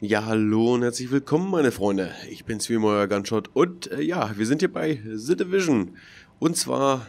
Ja, hallo und herzlich willkommen, meine Freunde. Ich bin's wie immer, euer Gunshot. Und äh, ja, wir sind hier bei The Division. Und zwar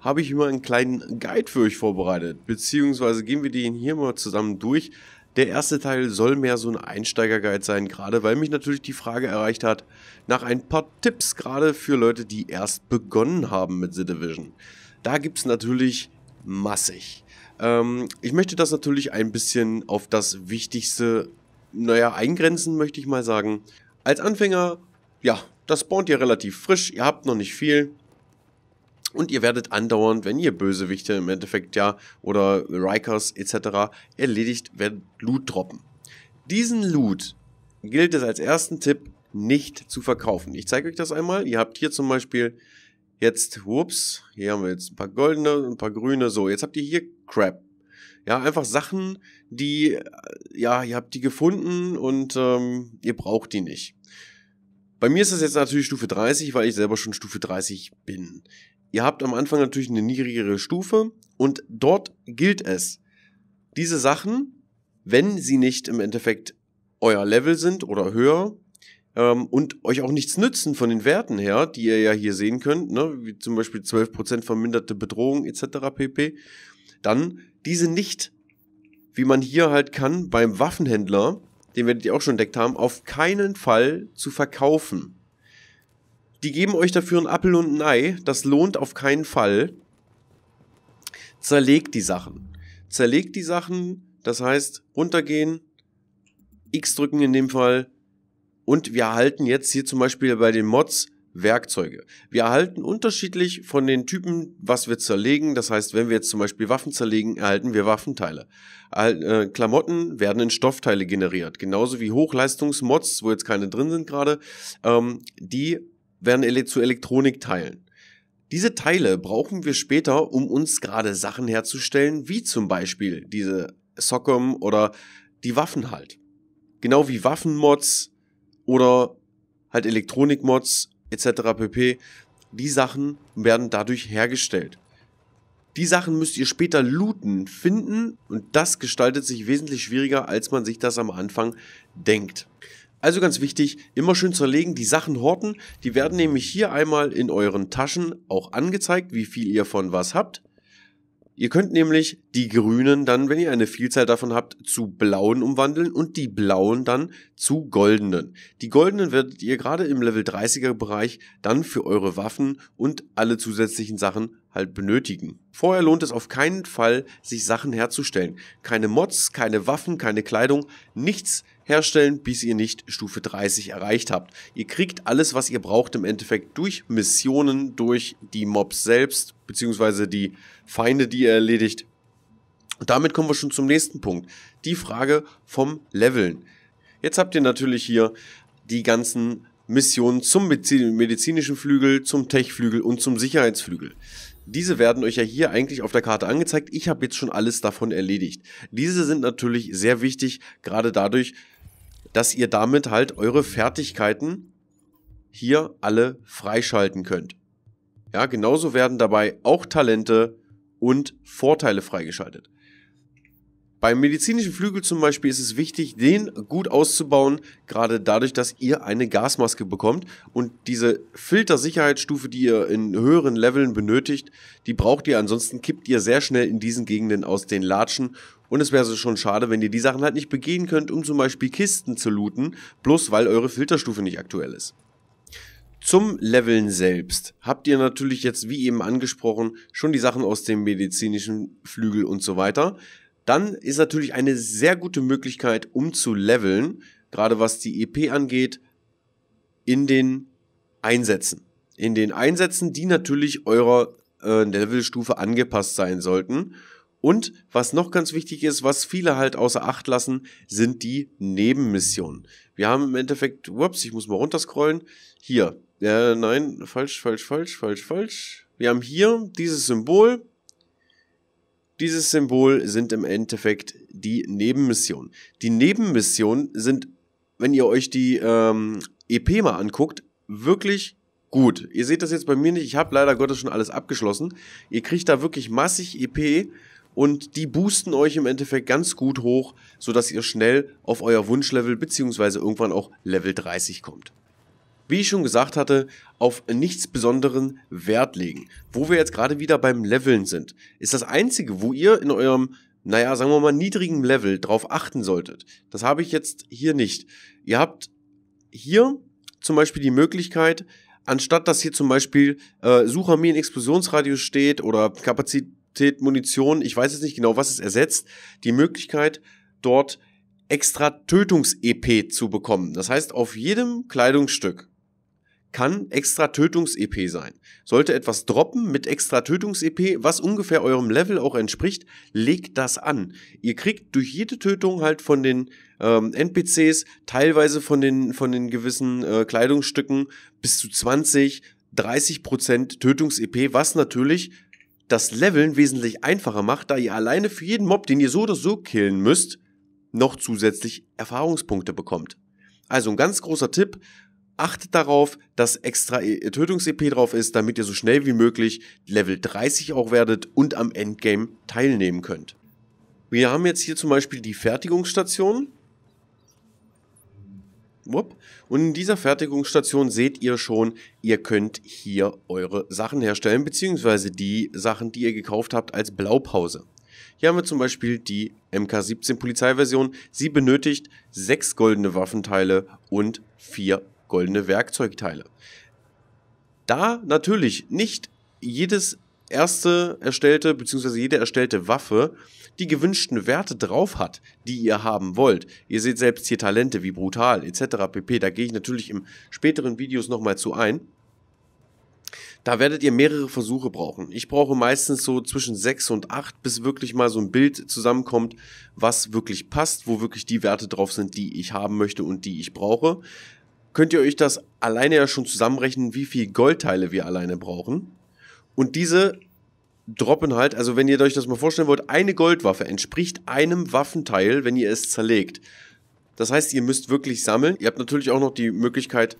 habe ich immer einen kleinen Guide für euch vorbereitet. Beziehungsweise gehen wir den hier mal zusammen durch. Der erste Teil soll mehr so ein Einsteiger-Guide sein, gerade weil mich natürlich die Frage erreicht hat, nach ein paar Tipps, gerade für Leute, die erst begonnen haben mit The Division. Da gibt's natürlich massig. Ähm, ich möchte das natürlich ein bisschen auf das Wichtigste naja, eingrenzen möchte ich mal sagen. Als Anfänger, ja, das spawnt ihr relativ frisch, ihr habt noch nicht viel. Und ihr werdet andauernd, wenn ihr Bösewichte im Endeffekt ja oder Rikers etc. erledigt, werden Loot droppen. Diesen Loot gilt es als ersten Tipp nicht zu verkaufen. Ich zeige euch das einmal. Ihr habt hier zum Beispiel jetzt, whoops, hier haben wir jetzt ein paar goldene, ein paar grüne. So, jetzt habt ihr hier Crap. Ja, einfach Sachen, die, äh, ja, ihr habt die gefunden und ähm, ihr braucht die nicht. Bei mir ist das jetzt natürlich Stufe 30, weil ich selber schon Stufe 30 bin. Ihr habt am Anfang natürlich eine niedrigere Stufe und dort gilt es, diese Sachen, wenn sie nicht im Endeffekt euer Level sind oder höher ähm, und euch auch nichts nützen von den Werten her, die ihr ja hier sehen könnt, ne, wie zum Beispiel 12% verminderte Bedrohung etc. pp., dann diese nicht, wie man hier halt kann, beim Waffenhändler, den wir ihr auch schon entdeckt haben, auf keinen Fall zu verkaufen. Die geben euch dafür einen Appel und ein Ei, das lohnt auf keinen Fall. Zerlegt die Sachen. Zerlegt die Sachen, das heißt runtergehen, X drücken in dem Fall. Und wir erhalten jetzt hier zum Beispiel bei den Mods Werkzeuge. Wir erhalten unterschiedlich von den Typen, was wir zerlegen. Das heißt, wenn wir jetzt zum Beispiel Waffen zerlegen, erhalten wir Waffenteile. Äh, Klamotten werden in Stoffteile generiert. Genauso wie Hochleistungsmods, wo jetzt keine drin sind gerade, ähm, die werden zu Elektronikteilen. Diese Teile brauchen wir später, um uns gerade Sachen herzustellen, wie zum Beispiel diese Sockem oder die Waffen halt. Genau wie Waffenmods oder halt Elektronikmods etc. pp. Die Sachen werden dadurch hergestellt. Die Sachen müsst ihr später looten, finden und das gestaltet sich wesentlich schwieriger, als man sich das am Anfang denkt. Also ganz wichtig, immer schön zerlegen, die Sachen horten, die werden nämlich hier einmal in euren Taschen auch angezeigt, wie viel ihr von was habt. Ihr könnt nämlich die grünen dann, wenn ihr eine Vielzahl davon habt, zu blauen umwandeln und die blauen dann zu goldenen. Die goldenen werdet ihr gerade im Level 30er Bereich dann für eure Waffen und alle zusätzlichen Sachen halt benötigen. Vorher lohnt es auf keinen Fall, sich Sachen herzustellen. Keine Mods, keine Waffen, keine Kleidung, nichts herstellen, bis ihr nicht Stufe 30 erreicht habt. Ihr kriegt alles, was ihr braucht im Endeffekt durch Missionen, durch die Mobs selbst, beziehungsweise die Feinde, die ihr erledigt. Und damit kommen wir schon zum nächsten Punkt. Die Frage vom Leveln. Jetzt habt ihr natürlich hier die ganzen Missionen zum medizinischen Flügel, zum Tech-Flügel und zum Sicherheitsflügel. Diese werden euch ja hier eigentlich auf der Karte angezeigt. Ich habe jetzt schon alles davon erledigt. Diese sind natürlich sehr wichtig, gerade dadurch, dass ihr damit halt eure Fertigkeiten hier alle freischalten könnt. Ja, genauso werden dabei auch Talente und Vorteile freigeschaltet. Beim medizinischen Flügel zum Beispiel ist es wichtig, den gut auszubauen, gerade dadurch, dass ihr eine Gasmaske bekommt und diese Filtersicherheitsstufe, die ihr in höheren Leveln benötigt, die braucht ihr, ansonsten kippt ihr sehr schnell in diesen Gegenden aus den Latschen und es wäre also schon schade, wenn ihr die Sachen halt nicht begehen könnt, um zum Beispiel Kisten zu looten, bloß weil eure Filterstufe nicht aktuell ist. Zum Leveln selbst habt ihr natürlich jetzt, wie eben angesprochen, schon die Sachen aus dem medizinischen Flügel und so weiter. Dann ist natürlich eine sehr gute Möglichkeit, um zu leveln, gerade was die EP angeht, in den Einsätzen. In den Einsätzen, die natürlich eurer äh, Levelstufe angepasst sein sollten. Und was noch ganz wichtig ist, was viele halt außer Acht lassen, sind die Nebenmissionen. Wir haben im Endeffekt, ups, ich muss mal runterscrollen. Hier, äh, nein, falsch, falsch, falsch, falsch, falsch. Wir haben hier dieses Symbol. Dieses Symbol sind im Endeffekt die Nebenmissionen. Die Nebenmissionen sind, wenn ihr euch die ähm, EP mal anguckt, wirklich gut. Ihr seht das jetzt bei mir nicht. Ich habe leider Gottes schon alles abgeschlossen. Ihr kriegt da wirklich massig EP und die boosten euch im Endeffekt ganz gut hoch, sodass ihr schnell auf euer Wunschlevel bzw. irgendwann auch Level 30 kommt. Wie ich schon gesagt hatte, auf nichts besonderen Wert legen. Wo wir jetzt gerade wieder beim Leveln sind, ist das einzige, wo ihr in eurem naja, sagen wir mal, niedrigen Level drauf achten solltet. Das habe ich jetzt hier nicht. Ihr habt hier zum Beispiel die Möglichkeit, anstatt dass hier zum Beispiel äh, Sucharmee in Explosionsradius steht oder Kapazität Munition, ich weiß jetzt nicht genau, was es ersetzt, die Möglichkeit, dort extra Tötungs-EP zu bekommen. Das heißt, auf jedem Kleidungsstück kann extra Tötungs-EP sein. Sollte etwas droppen mit extra Tötungs-EP, was ungefähr eurem Level auch entspricht, legt das an. Ihr kriegt durch jede Tötung halt von den ähm, NPCs, teilweise von den, von den gewissen äh, Kleidungsstücken bis zu 20, 30% Tötungs-EP, was natürlich das Leveln wesentlich einfacher macht, da ihr alleine für jeden Mob, den ihr so oder so killen müsst, noch zusätzlich Erfahrungspunkte bekommt. Also ein ganz großer Tipp, achtet darauf, dass extra e- Tötungs-EP drauf ist, damit ihr so schnell wie möglich Level 30 auch werdet und am Endgame teilnehmen könnt. Wir haben jetzt hier zum Beispiel die Fertigungsstation. Wupp. Und in dieser Fertigungsstation seht ihr schon, ihr könnt hier eure Sachen herstellen, beziehungsweise die Sachen, die ihr gekauft habt als Blaupause. Hier haben wir zum Beispiel die MK17 Polizeiversion. Sie benötigt sechs goldene Waffenteile und vier goldene Werkzeugteile. Da natürlich nicht jedes erste erstellte beziehungsweise jede erstellte Waffe die gewünschten Werte drauf hat, die ihr haben wollt. Ihr seht selbst hier Talente wie brutal etc. pp. Da gehe ich natürlich im späteren Videos nochmal zu ein. Da werdet ihr mehrere Versuche brauchen. Ich brauche meistens so zwischen sechs und acht, bis wirklich mal so ein Bild zusammenkommt, was wirklich passt, wo wirklich die Werte drauf sind, die ich haben möchte und die ich brauche. Könnt ihr euch das alleine ja schon zusammenrechnen, wie viel Goldteile wir alleine brauchen? Und diese droppen halt, also wenn ihr euch das mal vorstellen wollt, eine Goldwaffe entspricht einem Waffenteil, wenn ihr es zerlegt. Das heißt, ihr müsst wirklich sammeln. Ihr habt natürlich auch noch die Möglichkeit,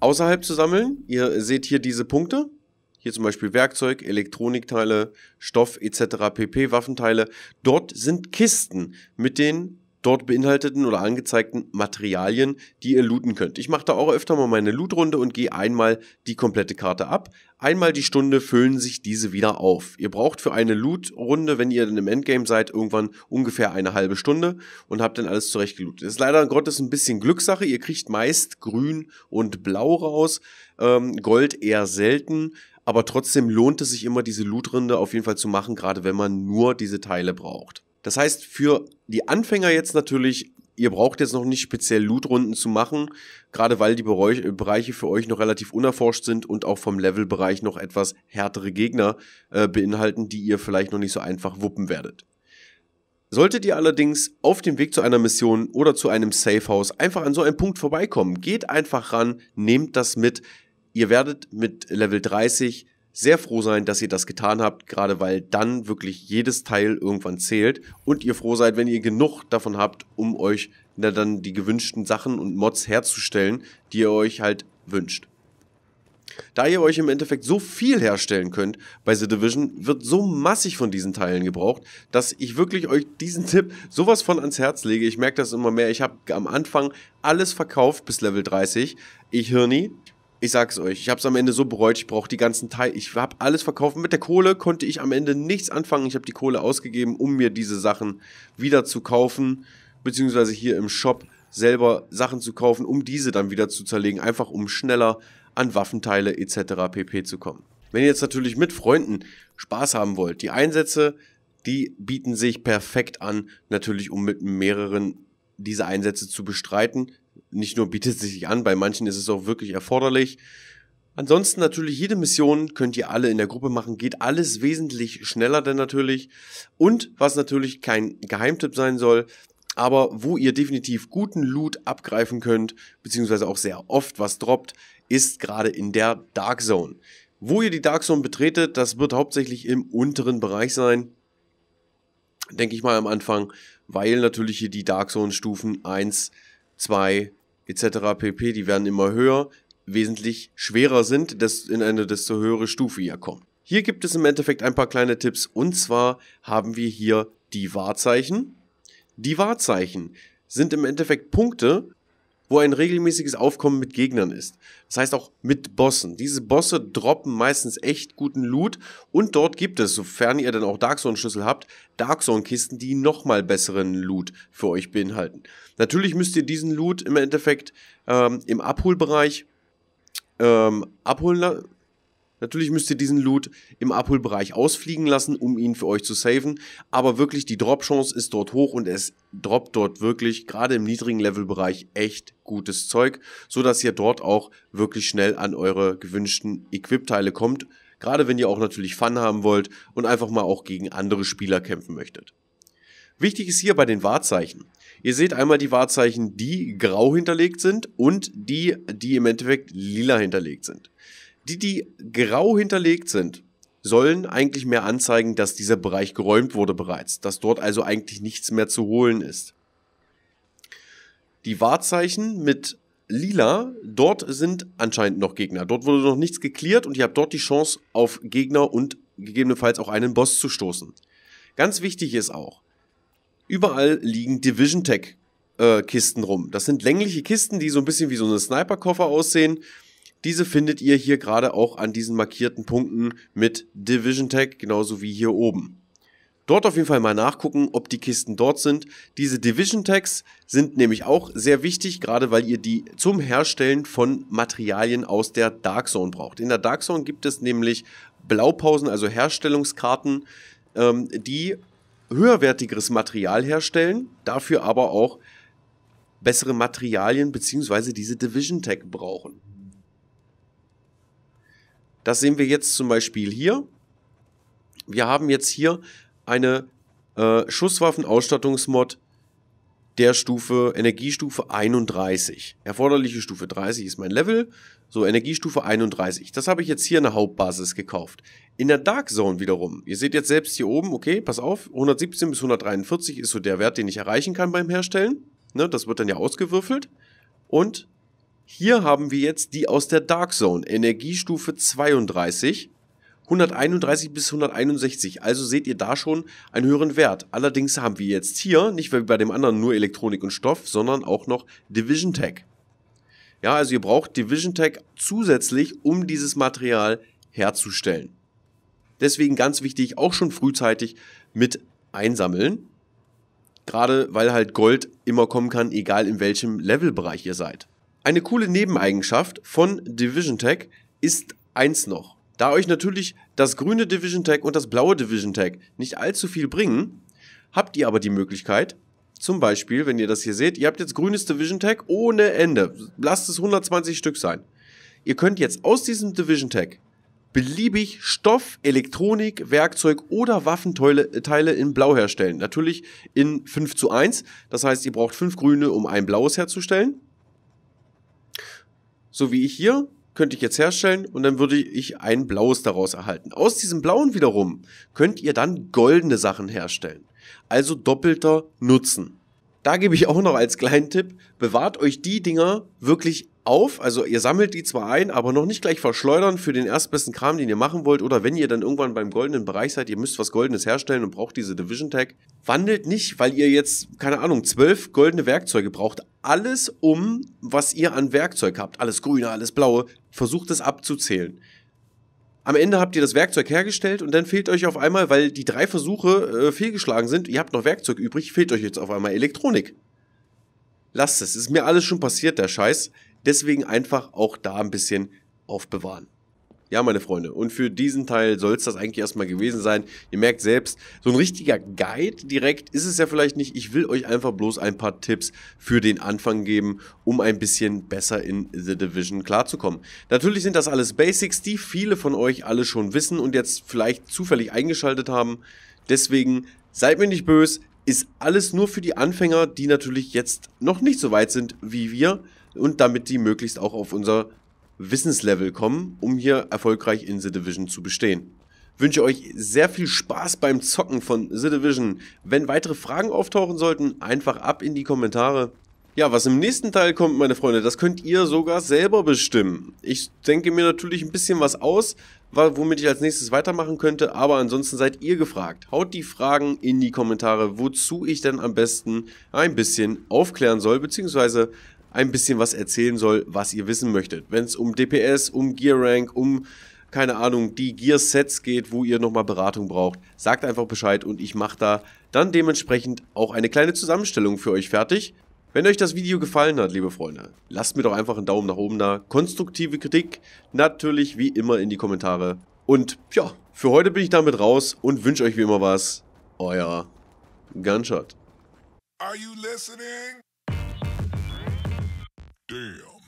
außerhalb zu sammeln. Ihr seht hier diese Punkte. Hier zum Beispiel Werkzeug, Elektronikteile, Stoff etc. pp. Waffenteile. Dort sind Kisten mit den dort beinhalteten oder angezeigten Materialien, die ihr looten könnt. Ich mache da auch öfter mal meine Lootrunde und gehe einmal die komplette Karte ab. Einmal die Stunde füllen sich diese wieder auf. Ihr braucht für eine Loot-Runde, wenn ihr dann im Endgame seid, irgendwann ungefähr eine halbe Stunde und habt dann alles zurecht gelootet. Ist leider Gottes ein bisschen Glückssache. Ihr kriegt meist grün und blau raus, ähm, Gold eher selten. Aber trotzdem lohnt es sich immer, diese Lootrunde auf jeden Fall zu machen, gerade wenn man nur diese Teile braucht. Das heißt, für die Anfänger jetzt natürlich, ihr braucht jetzt noch nicht speziell Loot-Runden zu machen, gerade weil die Bereiche für euch noch relativ unerforscht sind und auch vom Levelbereich noch etwas härtere Gegner äh, beinhalten, die ihr vielleicht noch nicht so einfach wuppen werdet. Solltet ihr allerdings auf dem Weg zu einer Mission oder zu einem Safehouse einfach an so einem Punkt vorbeikommen, geht einfach ran, nehmt das mit. Ihr werdet mit Level 30 sehr froh sein, dass ihr das getan habt, gerade weil dann wirklich jedes Teil irgendwann zählt und ihr froh seid, wenn ihr genug davon habt, um euch na, dann die gewünschten Sachen und Mods herzustellen, die ihr euch halt wünscht. Da ihr euch im Endeffekt so viel herstellen könnt bei The Division, wird so massig von diesen Teilen gebraucht, dass ich wirklich euch diesen Tipp sowas von ans Herz lege. Ich merke das immer mehr. Ich habe am Anfang alles verkauft bis Level 30. Ich Hirni, ich sag's euch, ich hab's am Ende so bereut, ich brauch die ganzen Teile, ich hab alles verkauft. Mit der Kohle konnte ich am Ende nichts anfangen. Ich habe die Kohle ausgegeben, um mir diese Sachen wieder zu kaufen, beziehungsweise hier im Shop selber Sachen zu kaufen, um diese dann wieder zu zerlegen, einfach um schneller an Waffenteile etc. pp zu kommen. Wenn ihr jetzt natürlich mit Freunden Spaß haben wollt, die Einsätze, die bieten sich perfekt an, natürlich um mit mehreren diese Einsätze zu bestreiten nicht nur bietet es sich an, bei manchen ist es auch wirklich erforderlich. Ansonsten natürlich jede Mission könnt ihr alle in der Gruppe machen, geht alles wesentlich schneller denn natürlich. Und was natürlich kein Geheimtipp sein soll, aber wo ihr definitiv guten Loot abgreifen könnt, beziehungsweise auch sehr oft was droppt, ist gerade in der Dark Zone. Wo ihr die Dark Zone betretet, das wird hauptsächlich im unteren Bereich sein, denke ich mal am Anfang, weil natürlich hier die Dark Zone Stufen 1 2 etc. pp., die werden immer höher, wesentlich schwerer sind, dass in eine desto höhere Stufe ja kommen. Hier gibt es im Endeffekt ein paar kleine Tipps und zwar haben wir hier die Wahrzeichen. Die Wahrzeichen sind im Endeffekt Punkte, wo ein regelmäßiges Aufkommen mit Gegnern ist. Das heißt auch mit Bossen. Diese Bosse droppen meistens echt guten Loot und dort gibt es, sofern ihr dann auch Dark Zone Schlüssel habt, Dark Zone Kisten, die nochmal besseren Loot für euch beinhalten. Natürlich müsst ihr diesen Loot im Endeffekt ähm, im Abholbereich ähm, abholen Natürlich müsst ihr diesen Loot im Abholbereich ausfliegen lassen, um ihn für euch zu saven, aber wirklich die Drop-Chance ist dort hoch und es droppt dort wirklich, gerade im niedrigen Levelbereich, echt gutes Zeug, sodass ihr dort auch wirklich schnell an eure gewünschten Equip-Teile kommt, gerade wenn ihr auch natürlich Fun haben wollt und einfach mal auch gegen andere Spieler kämpfen möchtet. Wichtig ist hier bei den Wahrzeichen. Ihr seht einmal die Wahrzeichen, die grau hinterlegt sind und die, die im Endeffekt lila hinterlegt sind. Die, die grau hinterlegt sind, sollen eigentlich mehr anzeigen, dass dieser Bereich geräumt wurde bereits, dass dort also eigentlich nichts mehr zu holen ist. Die Wahrzeichen mit lila, dort sind anscheinend noch Gegner. Dort wurde noch nichts geklärt und ihr habt dort die Chance auf Gegner und gegebenenfalls auch einen Boss zu stoßen. Ganz wichtig ist auch, überall liegen Division Tech äh, Kisten rum. Das sind längliche Kisten, die so ein bisschen wie so eine Sniper-Koffer aussehen diese findet ihr hier gerade auch an diesen markierten Punkten mit Division Tag, genauso wie hier oben. Dort auf jeden Fall mal nachgucken, ob die Kisten dort sind. Diese Division Tags sind nämlich auch sehr wichtig, gerade weil ihr die zum Herstellen von Materialien aus der Dark Zone braucht. In der Dark Zone gibt es nämlich Blaupausen, also Herstellungskarten, ähm, die höherwertigeres Material herstellen, dafür aber auch bessere Materialien beziehungsweise diese Division Tag brauchen. Das sehen wir jetzt zum Beispiel hier. Wir haben jetzt hier eine äh, Schusswaffenausstattungsmod der Stufe, Energiestufe 31. Erforderliche Stufe 30 ist mein Level, so Energiestufe 31. Das habe ich jetzt hier in der Hauptbasis gekauft. In der Dark Zone wiederum, ihr seht jetzt selbst hier oben, okay, pass auf, 117 bis 143 ist so der Wert, den ich erreichen kann beim Herstellen. Ne, das wird dann ja ausgewürfelt. Und hier haben wir jetzt die aus der Dark Zone, Energiestufe 32, 131 bis 161. Also seht ihr da schon einen höheren Wert. Allerdings haben wir jetzt hier, nicht wie bei dem anderen nur Elektronik und Stoff, sondern auch noch Division Tech. Ja, also ihr braucht Division Tech zusätzlich, um dieses Material herzustellen. Deswegen ganz wichtig, auch schon frühzeitig mit einsammeln. Gerade weil halt Gold immer kommen kann, egal in welchem Levelbereich ihr seid. Eine coole Nebeneigenschaft von Division Tech ist eins noch. Da euch natürlich das grüne Division Tag und das blaue Division Tag nicht allzu viel bringen, habt ihr aber die Möglichkeit, zum Beispiel, wenn ihr das hier seht, ihr habt jetzt grünes Division Tag ohne Ende. Lasst es 120 Stück sein. Ihr könnt jetzt aus diesem Division Tag beliebig Stoff, Elektronik, Werkzeug oder Waffenteile äh, in Blau herstellen. Natürlich in 5 zu 1. Das heißt, ihr braucht 5 grüne, um ein blaues herzustellen so wie ich hier, könnte ich jetzt herstellen und dann würde ich ein blaues daraus erhalten. Aus diesem blauen wiederum könnt ihr dann goldene Sachen herstellen. Also doppelter Nutzen. Da gebe ich auch noch als kleinen Tipp, bewahrt euch die Dinger wirklich auf, also ihr sammelt die zwar ein, aber noch nicht gleich verschleudern für den erstbesten Kram, den ihr machen wollt. Oder wenn ihr dann irgendwann beim goldenen Bereich seid, ihr müsst was Goldenes herstellen und braucht diese Division Tag. Wandelt nicht, weil ihr jetzt, keine Ahnung, zwölf goldene Werkzeuge braucht. Alles um, was ihr an Werkzeug habt. Alles grüne, alles blaue. Versucht es abzuzählen. Am Ende habt ihr das Werkzeug hergestellt und dann fehlt euch auf einmal, weil die drei Versuche äh, fehlgeschlagen sind, ihr habt noch Werkzeug übrig, fehlt euch jetzt auf einmal Elektronik. Lasst es, ist mir alles schon passiert, der Scheiß. Deswegen einfach auch da ein bisschen aufbewahren. Ja, meine Freunde, und für diesen Teil soll es das eigentlich erstmal gewesen sein. Ihr merkt selbst, so ein richtiger Guide direkt ist es ja vielleicht nicht. Ich will euch einfach bloß ein paar Tipps für den Anfang geben, um ein bisschen besser in The Division klarzukommen. Natürlich sind das alles Basics, die viele von euch alle schon wissen und jetzt vielleicht zufällig eingeschaltet haben. Deswegen seid mir nicht böse, ist alles nur für die Anfänger, die natürlich jetzt noch nicht so weit sind wie wir und damit die möglichst auch auf unser Wissenslevel kommen, um hier erfolgreich in The Division zu bestehen. Wünsche euch sehr viel Spaß beim Zocken von The Division. Wenn weitere Fragen auftauchen sollten, einfach ab in die Kommentare. Ja, was im nächsten Teil kommt, meine Freunde, das könnt ihr sogar selber bestimmen. Ich denke mir natürlich ein bisschen was aus, womit ich als nächstes weitermachen könnte, aber ansonsten seid ihr gefragt. Haut die Fragen in die Kommentare, wozu ich denn am besten ein bisschen aufklären soll, beziehungsweise ein bisschen was erzählen soll, was ihr wissen möchtet. Wenn es um DPS, um Gear Rank, um keine Ahnung, die Gear Sets geht, wo ihr nochmal Beratung braucht, sagt einfach Bescheid und ich mache da dann dementsprechend auch eine kleine Zusammenstellung für euch fertig. Wenn euch das Video gefallen hat, liebe Freunde, lasst mir doch einfach einen Daumen nach oben da. Konstruktive Kritik natürlich wie immer in die Kommentare. Und ja, für heute bin ich damit raus und wünsche euch wie immer was. Euer Gunshot. Are you listening? Damn.